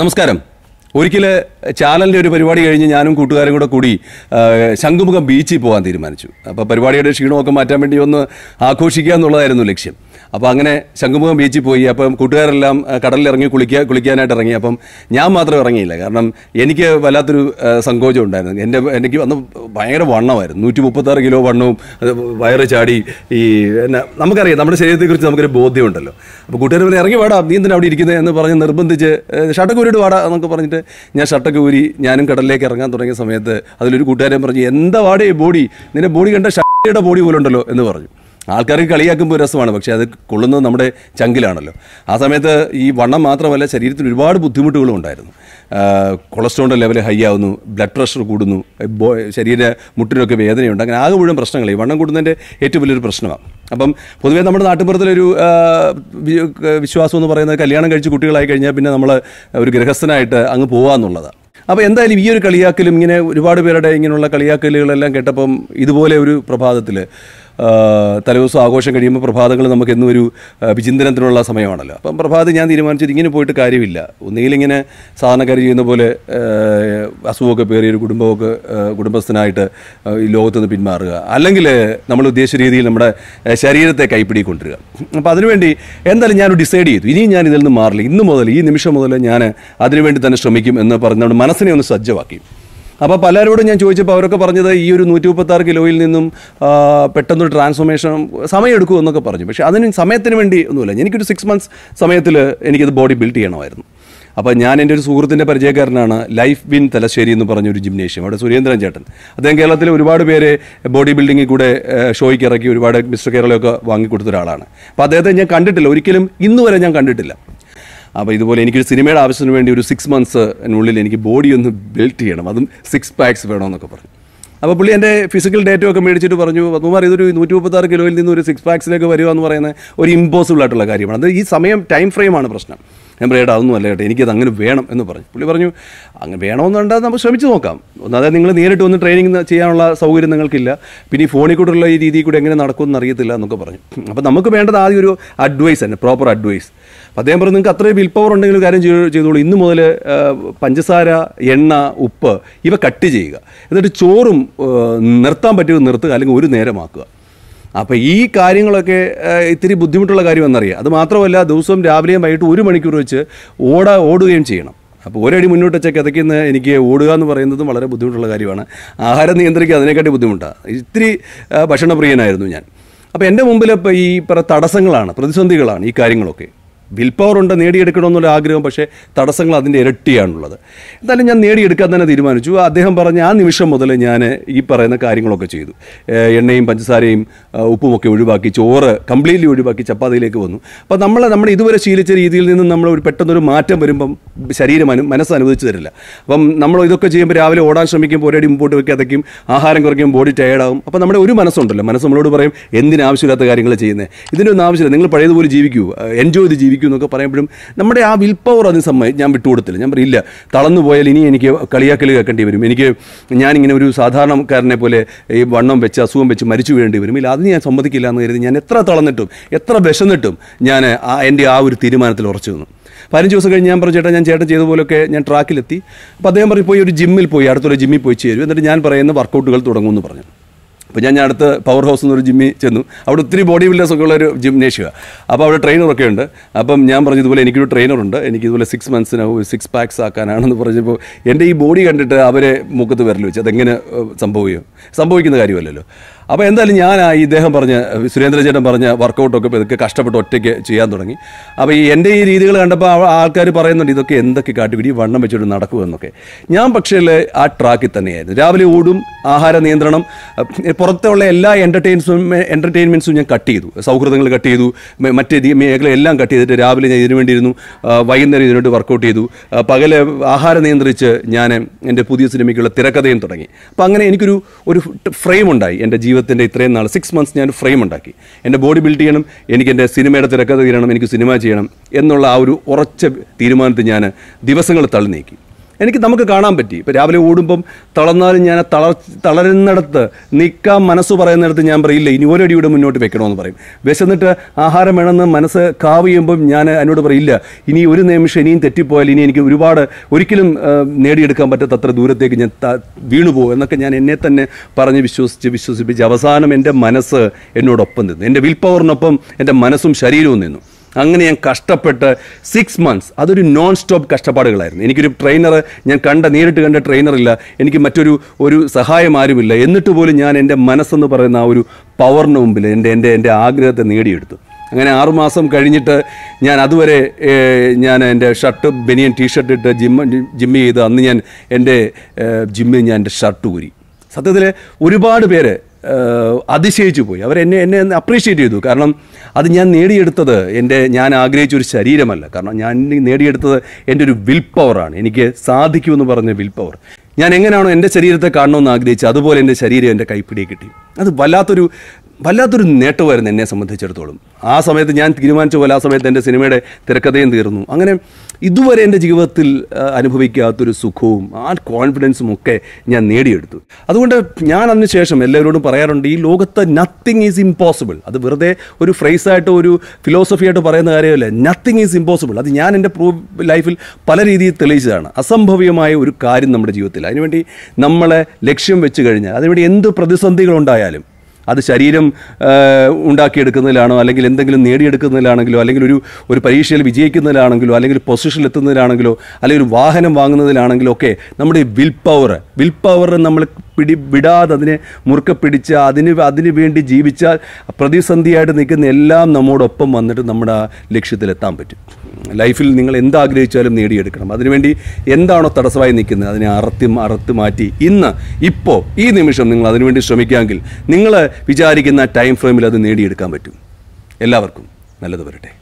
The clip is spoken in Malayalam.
നമസ്കാരം ഒരിക്കൽ ചാനലിൻ്റെ ഒരു പരിപാടി കഴിഞ്ഞ് ഞാനും കൂട്ടുകാരും കൂടെ കൂടി ശംഖുമുഖം ബീച്ചിൽ പോകാൻ തീരുമാനിച്ചു അപ്പോൾ പരിപാടിയുടെ ക്ഷീണമൊക്കെ മാറ്റാൻ വേണ്ടി ഒന്ന് ആഘോഷിക്കുക എന്നുള്ളതായിരുന്നു ലക്ഷ്യം അപ്പോൾ അങ്ങനെ ശംഖുമുഖം ബീച്ചിൽ പോയി അപ്പം കൂട്ടുകാരെല്ലാം കടലിൽ ഇറങ്ങി കുളിക്കുക കുളിക്കാനായിട്ട് ഇറങ്ങി അപ്പം ഞാൻ മാത്രം ഇറങ്ങിയില്ല കാരണം എനിക്ക് വല്ലാത്തൊരു സങ്കോചം ഉണ്ടായിരുന്നു എൻ്റെ എനിക്ക് അന്ന് ഭയങ്കര വണ്ണമായിരുന്നു നൂറ്റി മുപ്പത്താറ് കിലോ വണ്ണവും വയറ് ചാടി ഈ എന്നാ നമുക്കറിയാം നമ്മുടെ ശരീരത്തെക്കുറിച്ച് നമുക്കൊരു ബോധ്യമുണ്ടല്ലോ അപ്പോൾ കൂട്ടുകാർ പറഞ്ഞ് ഇറങ്ങി വാടാ നീ എന്തിനാ അവിടെ ഇരിക്കുന്നത് എന്ന് പറഞ്ഞ് നിർബന്ധിച്ച് ഷർട്ടൊക്കെ വാടാ എന്നൊക്കെ പറഞ്ഞിട്ട് ഞാൻ ഷട്ടക്കൂരി ഞാനും കടലിലേക്ക് ഇറങ്ങാൻ തുടങ്ങിയ സമയത്ത് അതിലൊരു കൂട്ടുകാരൻ പറഞ്ഞു എന്താ വാടേ ബോഡി നിന്റെ ബോഡി കണ്ട ഷട്ടിയുടെ ബോഡി പോലുണ്ടല്ലോ എന്ന് പറഞ്ഞു ആൾക്കാർക്ക് കളിയാക്കുമ്പോൾ രസമാണ് പക്ഷേ അത് കൊള്ളുന്നത് നമ്മുടെ ചങ്കിലാണല്ലോ ആ സമയത്ത് ഈ വണ്ണം മാത്രമല്ല ശരീരത്തിന് ഒരുപാട് ബുദ്ധിമുട്ടുകളും ഉണ്ടായിരുന്നു കൊളസ്ട്രോളിൻ്റെ ലെവൽ ഹൈ ആവുന്നു ബ്ലഡ് പ്രഷർ കൂടുന്നു ശരീര മുട്ടിനൊക്കെ വേദനയുണ്ട് അങ്ങനെ ആകെ മുഴുവൻ പ്രശ്നങ്ങൾ ഈ വണ്ണം കൂടുന്നതിൻ്റെ ഏറ്റവും വലിയൊരു പ്രശ്നമാണ് അപ്പം പൊതുവേ നമ്മുടെ നാട്ടുപുറത്തിലൊരു വിശ്വാസം എന്ന് പറയുന്നത് കല്യാണം കഴിച്ച് കുട്ടികളായി കഴിഞ്ഞാൽ പിന്നെ നമ്മൾ ഒരു ഗൃഹസ്ഥനായിട്ട് അങ്ങ് പോകാമെന്നുള്ളതാണ് അപ്പോൾ എന്തായാലും ഈ ഒരു കളിയാക്കലും ഇങ്ങനെ ഒരുപാട് പേരുടെ ഇങ്ങനെയുള്ള കളിയാക്കലുകളെല്ലാം കേട്ടപ്പം ഇതുപോലെ ഒരു പ്രഭാതത്തിൽ തലേദിവസം ആഘോഷം കഴിയുമ്പോൾ പ്രഭാതങ്ങൾ നമുക്ക് എന്നും ഒരു വിചിന്തനത്തിനുള്ള സമയമാണല്ലോ അപ്പം പ്രഭാതം ഞാൻ തീരുമാനിച്ചത് ഇങ്ങനെ പോയിട്ട് കാര്യമില്ല ഒന്നുകിൽ ഇങ്ങനെ സാധാരണക്കാർ ചെയ്യുന്ന പോലെ അസുഖമൊക്കെ പേറിയ ഒരു കുടുംബമൊക്കെ കുടുംബസ്ഥനായിട്ട് ഈ ലോകത്തുനിന്ന് പിന്മാറുക അല്ലെങ്കിൽ നമ്മൾ ഉദ്ദേശിച്ച രീതിയിൽ നമ്മുടെ ശരീരത്തെ കൈപ്പിടി കൊണ്ടുവരിക അപ്പോൾ അതിനുവേണ്ടി എന്തായാലും ഞാൻ ഡിസൈഡ് ചെയ്തു ഇനിയും ഞാൻ ഇതിൽ നിന്ന് മാറില്ല ഇന്ന് മുതൽ ഈ നിമിഷം മുതൽ ഞാൻ അതിനുവേണ്ടി തന്നെ ശ്രമിക്കും എന്ന് പറഞ്ഞുകൊണ്ട് മനസ്സിനെ ഒന്ന് സജ്ജമാക്കി അപ്പോൾ പലരോടും ഞാൻ ചോദിച്ചപ്പോൾ അവരൊക്കെ പറഞ്ഞത് ഈ ഒരു നൂറ്റി മുപ്പത്താറ് കിലോയിൽ നിന്നും പെട്ടെന്നൊരു ട്രാൻസ്ഫോർമേഷൻ സമയമെടുക്കും എന്നൊക്കെ പറഞ്ഞു പക്ഷേ അതിന് സമയത്തിന് വേണ്ടി ഒന്നുമില്ല എനിക്കൊരു സിക്സ് മന്ത്സ് സമയത്തിൽ എനിക്കത് ബോഡി ബിൽഡ് ചെയ്യണമായിരുന്നു അപ്പോൾ ഞാൻ എൻ്റെ ഒരു സുഹൃത്തിൻ്റെ പരിചയക്കാരനാണ് ലൈഫ് ബിൻ തലശ്ശേരി എന്ന് പറഞ്ഞൊരു ജിംനേഷ്യം അവിടെ സുരേന്ദ്രൻ ചേട്ടൻ അദ്ദേഹം കേരളത്തിൽ ഒരുപാട് പേരെ ബോഡി ബിൽഡിങ്ങിൽ കൂടെ ഷോയ്ക്ക് ഇറക്കി ഒരുപാട് മിസ്റ്റർ കേരളയൊക്കെ വാങ്ങിക്കൊടുത്ത ഒരാളാണ് അപ്പോൾ അദ്ദേഹത്തെ ഞാൻ കണ്ടിട്ടില്ല ഒരിക്കലും ഇന്നുവരെ ഞാൻ കണ്ടിട്ടില്ല അപ്പോൾ ഇതുപോലെ എനിക്കൊരു സിനിമയുടെ ആവശ്യത്തിന് വേണ്ടി ഒരു സിക്സ് മന്ത്സിനുള്ളിൽ എനിക്ക് ബോഡി ഒന്ന് ബിൽഡ് ചെയ്യണം അതും സിക്സ് പാക്സ് വേണമെന്നൊക്കെ പറഞ്ഞു അപ്പോൾ പുള്ളി എൻ്റെ ഫിസിക്കൽ ഡേറ്റൊക്കെ മേടിച്ചിട്ട് പറഞ്ഞു പത്മകുമാർ ഇതൊരു നൂറ്റി മുപ്പത്താറ് കിലോയിൽ നിന്ന് ഒരു സിക്സ് പാക്സിലേക്ക് വരിക എന്ന് പറയുന്നത് ഒരു ഇമ്പോസിബിൾ ആയിട്ടുള്ള കാര്യമാണ് അത് ഈ സമയം ടൈം ഫ്രെയിമാണ് പ്രശ്നം ഞാൻ പറയട്ടെ അതൊന്നും അല്ല കേട്ടോ എനിക്കത് അങ്ങനെ വേണം എന്ന് പറഞ്ഞു പുള്ളി പറഞ്ഞു അങ്ങനെ വേണമെന്നുണ്ടെങ്കിൽ നമുക്ക് ശ്രമിച്ചു നോക്കാം അതായത് നിങ്ങൾ നേരിട്ട് വന്ന് ട്രെയിനിങ് ചെയ്യാനുള്ള സൗകര്യം നിങ്ങൾക്കില്ല പിന്നെ ഈ ഫോണിൽ കൂടെയുള്ള ഈ രീതിയിൽ കൂടി എങ്ങനെ നടക്കുമെന്ന് അറിയത്തില്ല എന്നൊക്കെ പറഞ്ഞു അപ്പോൾ നമുക്ക് വേണ്ടത് ആദ്യം ഒരു അഡ്വൈസ് തന്നെ പ്രോപ്പർ അഡ്വൈസ് അപ്പോൾ അദ്ദേഹം പറഞ്ഞു നിങ്ങൾക്ക് അത്രയും വിൽപ്പവർ പവർ ഉണ്ടെങ്കിൽ കാര്യം ചെയ്തോളൂ ഇന്ന് മുതൽ പഞ്ചസാര എണ്ണ ഉപ്പ് ഇവ കട്ട് ചെയ്യുക എന്നിട്ട് ചോറും നിർത്താൻ പറ്റിയത് നിർത്തുക അല്ലെങ്കിൽ ഒരു നേരമാക്കുക അപ്പോൾ ഈ കാര്യങ്ങളൊക്കെ ഇത്തിരി ബുദ്ധിമുട്ടുള്ള കാര്യമെന്നറിയാം അത് മാത്രമല്ല ദിവസവും രാവിലെയും വൈകിട്ട് ഒരു മണിക്കൂർ വെച്ച് ഓട ഓടുകയും ചെയ്യണം അപ്പോൾ ഒരടി മുന്നോട്ട് വെച്ചാൽ കിതയ്ക്കുന്ന എനിക്ക് ഓടുക എന്ന് പറയുന്നതും വളരെ ബുദ്ധിമുട്ടുള്ള കാര്യമാണ് ആഹാരം നിയന്ത്രിക്കുക അതിനെക്കാട്ടി ബുദ്ധിമുട്ടാണ് ഇത്തിരി ഭക്ഷണപ്രിയനായിരുന്നു ഞാൻ അപ്പോൾ എൻ്റെ മുമ്പിൽ ഇപ്പോൾ ഈ തടസ്സങ്ങളാണ് പ്രതിസന്ധികളാണ് ഈ കാര്യങ്ങളൊക്കെ വിൽ പവർ ഉണ്ട് നേടിയെടുക്കണമെന്നുള്ള ആഗ്രഹം പക്ഷേ തടസ്സങ്ങൾ അതിൻ്റെ ഇരട്ടിയാണുള്ളത് എന്തായാലും ഞാൻ നേടിയെടുക്കാൻ തന്നെ തീരുമാനിച്ചു അദ്ദേഹം പറഞ്ഞ ആ നിമിഷം മുതൽ ഞാൻ ഈ പറയുന്ന കാര്യങ്ങളൊക്കെ ചെയ്തു എണ്ണയും പഞ്ചസാരയും ഉപ്പുമൊക്കെ ഒഴിവാക്കി ചോറ് കംപ്ലീറ്റ്ലി ഒഴിവാക്കി ചപ്പാത്തിയിലേക്ക് വന്നു അപ്പോൾ നമ്മൾ നമ്മൾ ഇതുവരെ ശീലിച്ച രീതിയിൽ നിന്ന് നമ്മൾ ഒരു പെട്ടെന്നൊരു മാറ്റം വരുമ്പം ശരീരം അനു മനസ്സ് അനുവദിച്ചു തരില്ല അപ്പം നമ്മൾ ഇതൊക്കെ ചെയ്യുമ്പോൾ രാവിലെ ഓടാൻ ശ്രമിക്കുമ്പോൾ പോരാടി മുമ്പോട്ട് വെക്കാതയ്ക്കും ആഹാരം കുറയ്ക്കും ബോഡി ടയേർഡാവും അപ്പോൾ നമ്മുടെ ഒരു മനസ്സുണ്ടല്ലോ മനസ്സ് നമ്മളോട് പറയും എന്തിനാവശ്യമില്ലാത്ത കാര്യങ്ങൾ ചെയ്യുന്നത് ഇതിനൊന്നും ആവശ്യമില്ല നിങ്ങൾ പഴയതുപോലെ ജീവിക്കൂ എൻജോയ് ചെയ്ത് ജീവിക്കൂ എന്നൊക്കെ പറയുമ്പോഴും നമ്മുടെ ആ വിൽ പവർ അതിന് സമയം ഞാൻ വിട്ടുകൊടുത്തില്ല ഞാൻ പറയില്ല തളന്നു പോയാൽ ഇനി എനിക്ക് കളിയാക്കൽ കേൾക്കേണ്ടി വരും എനിക്ക് ഞാനിങ്ങനെ ഒരു സാധാരണക്കാരനെ പോലെ ഈ വണ്ണം വെച്ച് അസുഖം വെച്ച് മരിച്ചു വീഴേണ്ടി വരും ഇല്ല അത് ഞാൻ സമ്മതിക്കില്ല എന്ന് കരുതി ഞാൻ എത്ര തളന്നിട്ടും എത്ര വിശന്നിട്ടും ഞാൻ ആ എൻ്റെ ആ ഒരു തീരുമാനത്തിൽ ഉറച്ചു നിന്നു പതിനഞ്ച് ദിവസം കഴിഞ്ഞ് ഞാൻ പറഞ്ഞു ചേട്ടാ ഞാൻ ചേട്ടൻ ചെയ്ത പോലെയൊക്കെ ഞാൻ ട്രാക്കിലെത്തി അപ്പോൾ അദ്ദേഹം പറഞ്ഞു പോയി ഒരു ജിമ്മിൽ പോയി അടുത്തൊരു ജിമ്മിൽ പോയി ചേരും എന്നിട്ട് ഞാൻ പറയുന്ന വർക്കൗട്ടുകൾ തുടങ്ങുമെന്ന് പറഞ്ഞു അപ്പോൾ ഞാൻ ഞാൻ അടുത്ത് പവർ ഹൗസ് എന്നൊരു ജിമ്മിൽ ചെന്നു അവിടെ ഒത്തിരി ബോഡി ബിൽഡേഴ്സ് ഒക്കെ ഉള്ളൊരു ജിംനേഷ്യ അപ്പോൾ അവിടെ ട്രെയിനറൊക്കെ ഉണ്ട് അപ്പം ഞാൻ പറഞ്ഞു ഇതുപോലെ എനിക്കൊരു ട്രെയിനറുണ്ട് എനിക്ക് ഇതുപോലെ സിക്സ് മന്ത്സിന് സിക്സ് പാക്സ് ആക്കാനാണെന്ന് പറഞ്ഞപ്പോൾ എൻ്റെ ഈ ബോഡി കണ്ടിട്ട് അവരെ മുഖത്ത് വിരൽ വെച്ച് അതെങ്ങനെ സംഭവിക്കും സംഭവിക്കുന്ന കാര്യമല്ലല്ലോ അപ്പോൾ എന്തായാലും ഞാൻ ഈ ഇദ്ദേഹം പറഞ്ഞ സുരേന്ദ്രചേട്ടൻ ചേട്ടൻ പറഞ്ഞ വർക്കൗട്ടൊക്കെ ഇതൊക്കെ കഷ്ടപ്പെട്ട് ഒറ്റയ്ക്ക് ചെയ്യാൻ തുടങ്ങി അപ്പോൾ ഈ എൻ്റെ ഈ രീതികൾ കണ്ടപ്പോൾ ആൾക്കാർ പറയുന്നുണ്ട് ഇതൊക്കെ എന്തൊക്കെ കാട്ടുപിടി വണ്ണം വെച്ചിട്ട് നടക്കുമെന്നൊക്കെ ഞാൻ പക്ഷേ ആ ട്രാക്കിൽ തന്നെയായിരുന്നു രാവിലെ ഓടും ആഹാര നിയന്ത്രണം പുറത്തുള്ള എല്ലാ എൻ്റർടൈൻസും എൻ്റർടൈൻമെൻറ്റ്സും ഞാൻ കട്ട് ചെയ്തു സൗഹൃദങ്ങൾ കട്ട് ചെയ്തു മറ്റേ മേഖലയെല്ലാം എല്ലാം കട്ട് ചെയ്തിട്ട് രാവിലെ ഞാൻ ഇതിനു വേണ്ടിയിരുന്നു വൈകുന്നേരം ഇതിനുവേണ്ടി വർക്കൗട്ട് ചെയ്തു പകല് ആഹാരം നിയന്ത്രിച്ച് ഞാൻ എൻ്റെ പുതിയ സിനിമയ്ക്കുള്ള തിരക്കഥയും തുടങ്ങി അപ്പോൾ അങ്ങനെ എനിക്കൊരു ഒരു ഫ്രെയിം ഉണ്ടായി എൻ്റെ ജീവിതം ജീവിതത്തിൻ്റെ ഇത്രയും നാൾ സിക്സ് മന്ത്സ് ഞാൻ ഫ്രെയിം ഉണ്ടാക്കി എൻ്റെ ബോഡി ബിൽഡ് ചെയ്യണം എനിക്ക് എൻ്റെ സിനിമയുടെ തിരക്കഥ തീരണം എനിക്ക് സിനിമ ചെയ്യണം എന്നുള്ള ആ ഒരു ഉറച്ച തീരുമാനത്തിൽ ഞാൻ ദിവസങ്ങൾ തള്ളി നീക്കി എനിക്ക് നമുക്ക് കാണാൻ പറ്റി ഇപ്പം രാവിലെ ഓടുമ്പം തളർന്നാലും ഞാൻ തളർ തളരുന്നിടത്ത് നിൽക്കാൻ മനസ്സ് പറയുന്നിടത്ത് ഞാൻ പറയില്ല ഇനി ഒരടിയുടെ മുന്നോട്ട് വെക്കണമെന്ന് പറയും വിശന്നിട്ട് ആഹാരം വേണമെന്ന് മനസ്സ് കാവ് ചെയ്യുമ്പം ഞാൻ എന്നോട് പറയില്ല ഇനി ഒരു നിമിഷം ഇനിയും തെറ്റിപ്പോയാൽ ഇനി എനിക്ക് ഒരുപാട് ഒരിക്കലും നേടിയെടുക്കാൻ പറ്റാത്ത അത്ര ദൂരത്തേക്ക് ഞാൻ വീണുപോകും എന്നൊക്കെ ഞാൻ എന്നെ തന്നെ പറഞ്ഞ് വിശ്വസിച്ച് വിശ്വസിപ്പിച്ച് അവസാനം എൻ്റെ മനസ്സ് എന്നോടൊപ്പം നിന്നു എൻ്റെ വിൽ പവറിനൊപ്പം എൻ്റെ മനസ്സും ശരീരവും നിന്നു അങ്ങനെ ഞാൻ കഷ്ടപ്പെട്ട് സിക്സ് മന്ത്സ് അതൊരു നോൺ സ്റ്റോപ്പ് കഷ്ടപ്പാടുകളായിരുന്നു എനിക്കൊരു ട്രെയിനർ ഞാൻ കണ്ട നേരിട്ട് കണ്ട ട്രെയിനറില്ല എനിക്ക് മറ്റൊരു ഒരു സഹായം ആരുമില്ല എന്നിട്ട് പോലും ഞാൻ എൻ്റെ മനസ്സെന്ന് പറയുന്ന ആ ഒരു പവറിന് മുമ്പിൽ എൻ്റെ എൻ്റെ എൻ്റെ ആഗ്രഹത്തെ നേടിയെടുത്തു അങ്ങനെ ആറുമാസം കഴിഞ്ഞിട്ട് ഞാൻ അതുവരെ ഞാൻ എൻ്റെ ഷർട്ട് ബനിയൻ ടീഷർട്ട് ഇട്ട് ജിമ്മ് ജിമ്മ് ചെയ്ത് അന്ന് ഞാൻ എൻ്റെ ജിമ്മിൽ ഞാൻ എൻ്റെ ഷർട്ട് ഊരി സത്യത്തിൽ ഒരുപാട് പേര് അതിശയിച്ചു പോയി അവർ എന്നെ എന്നെ അപ്രീഷിയേറ്റ് ചെയ്തു കാരണം അത് ഞാൻ നേടിയെടുത്തത് എൻ്റെ ഞാൻ ആഗ്രഹിച്ച ഒരു ശരീരമല്ല കാരണം ഞാൻ നേടിയെടുത്തത് എൻ്റെ ഒരു വിൽ പവറാണ് എനിക്ക് സാധിക്കുമെന്ന് പറഞ്ഞ വിൽ പവർ ഞാൻ എങ്ങനെയാണോ എൻ്റെ ശരീരത്തെ കാണണമെന്ന് ആഗ്രഹിച്ചത് അതുപോലെ എൻ്റെ ശരീരം എൻ്റെ കൈപ്പിടിയെ കിട്ടി അത് വല്ലാത്തൊരു വല്ലാത്തൊരു നേട്ടമായിരുന്നു എന്നെ സംബന്ധിച്ചിടത്തോളം ആ സമയത്ത് ഞാൻ തീരുമാനിച്ച പോലെ ആ സമയത്ത് എൻ്റെ സിനിമയുടെ തിരക്കഥയും തീർന്നു അങ്ങനെ ഇതുവരെ എൻ്റെ ജീവിതത്തിൽ അനുഭവിക്കാത്തൊരു സുഖവും ആ കോൺഫിഡൻസും ഒക്കെ ഞാൻ നേടിയെടുത്തു അതുകൊണ്ട് ഞാൻ അതിനുശേഷം എല്ലാവരോടും പറയാറുണ്ട് ഈ ലോകത്ത് നത്തിങ് ഈസ് ഇമ്പോസിബിൾ അത് വെറുതെ ഒരു ഫ്രേസായിട്ട് ഒരു ഫിലോസഫി ആയിട്ട് പറയുന്ന കാര്യമല്ല നത്തിങ് ഈസ് ഇമ്പോസിബിൾ അത് ഞാൻ എൻ്റെ പ്രൂ ലൈഫിൽ പല രീതിയിൽ തെളിയിച്ചതാണ് അസംഭവ്യമായ ഒരു കാര്യം നമ്മുടെ ജീവിതത്തിൽ അതിനുവേണ്ടി നമ്മളെ ലക്ഷ്യം വെച്ച് കഴിഞ്ഞാൽ അതിനുവേണ്ടി എന്ത് പ്രതിസന്ധികളുണ്ടായാലും അത് ശരീരം ഉണ്ടാക്കിയെടുക്കുന്നതിലാണോ അല്ലെങ്കിൽ എന്തെങ്കിലും നേടിയെടുക്കുന്നതിലാണെങ്കിലോ അല്ലെങ്കിൽ ഒരു ഒരു പരീക്ഷയിൽ വിജയിക്കുന്നതിലാണെങ്കിലോ അല്ലെങ്കിൽ പൊസിഷനിൽ എത്തുന്നതിലാണെങ്കിലോ അല്ലെങ്കിൽ ഒരു വാഹനം വാങ്ങുന്നതിലാണെങ്കിലോ ഒക്കെ നമ്മുടെ വിൽ പവർ വിൽ പവർ നമ്മൾ പിടി വിടാതെ അതിനെ മുറുക്ക പിടിച്ച് അതിന് അതിന് വേണ്ടി ജീവിച്ചാൽ പ്രതിസന്ധിയായിട്ട് നിൽക്കുന്ന എല്ലാം നമ്മോടൊപ്പം വന്നിട്ട് നമ്മുടെ ലക്ഷ്യത്തിലെത്താൻ പറ്റും ലൈഫിൽ നിങ്ങൾ എന്താഗ്രഹിച്ചാലും നേടിയെടുക്കണം അതിനുവേണ്ടി എന്താണോ തടസ്സമായി നിൽക്കുന്നത് അതിനെ അറുത്തി അറുത്ത് മാറ്റി ഇന്ന് ഇപ്പോൾ ഈ നിമിഷം നിങ്ങൾ അതിനുവേണ്ടി ശ്രമിക്കാമെങ്കിൽ നിങ്ങൾ വിചാരിക്കുന്ന ടൈം ഫ്രെയിമിൽ അത് നേടിയെടുക്കാൻ പറ്റും എല്ലാവർക്കും നല്ലത് വരട്ടെ